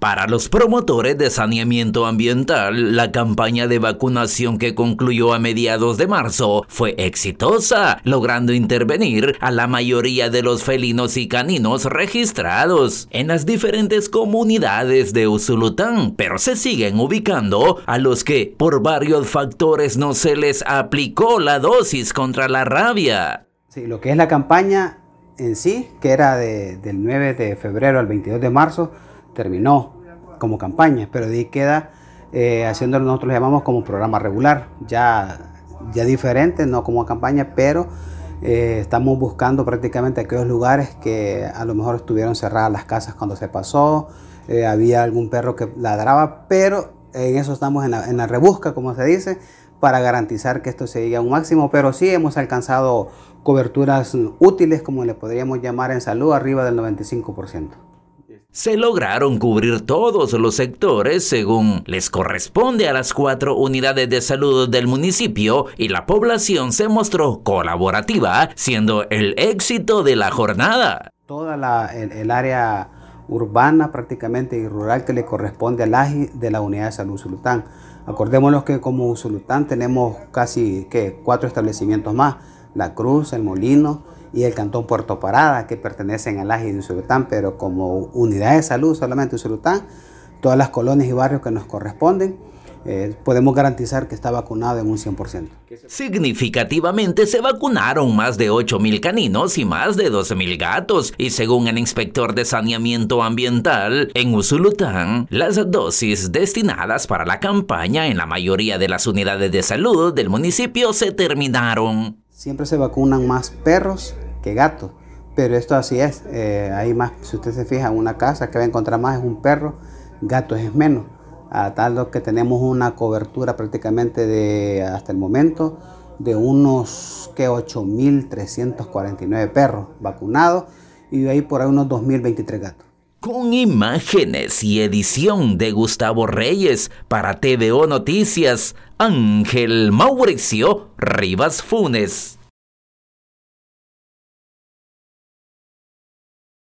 Para los promotores de saneamiento ambiental, la campaña de vacunación que concluyó a mediados de marzo fue exitosa, logrando intervenir a la mayoría de los felinos y caninos registrados en las diferentes comunidades de Usulután, pero se siguen ubicando a los que por varios factores no se les aplicó la dosis contra la rabia. Sí, lo que es la campaña en sí, que era del 9 de febrero al 22 de marzo, terminó como campaña, pero de ahí queda eh, haciendo lo que nosotros llamamos como programa regular, ya, ya diferente, no como campaña, pero eh, estamos buscando prácticamente aquellos lugares que a lo mejor estuvieron cerradas las casas cuando se pasó, eh, había algún perro que ladraba, pero en eso estamos en la, en la rebusca, como se dice, para garantizar que esto se llegue un máximo, pero sí hemos alcanzado coberturas útiles, como le podríamos llamar en salud, arriba del 95%. Se lograron cubrir todos los sectores según les corresponde a las cuatro unidades de salud del municipio y la población se mostró colaborativa, siendo el éxito de la jornada. Toda la, el, área urbana prácticamente y rural que le corresponde al AGI de la Unidad de Salud Sultán. Acordémonos que como Sultán tenemos casi que cuatro establecimientos más la Cruz, El Molino y el Cantón Puerto Parada, que pertenecen al AGI de Usulután, pero como unidad de salud solamente Usulután, todas las colonias y barrios que nos corresponden, eh, podemos garantizar que está vacunado en un 100%. Significativamente se vacunaron más de 8.000 caninos y más de 12.000 gatos y según el inspector de saneamiento ambiental en Usulután, las dosis destinadas para la campaña en la mayoría de las unidades de salud del municipio se terminaron siempre se vacunan más perros que gatos. Pero esto así es. Eh, hay más, si usted se fija, en una casa que va a encontrar más es un perro, gatos es menos. A tal que tenemos una cobertura prácticamente de hasta el momento de unos que 8.349 perros vacunados y de ahí por ahí unos 2.023 gatos con imágenes y edición de Gustavo Reyes para TVO Noticias, Ángel Mauricio Rivas Funes.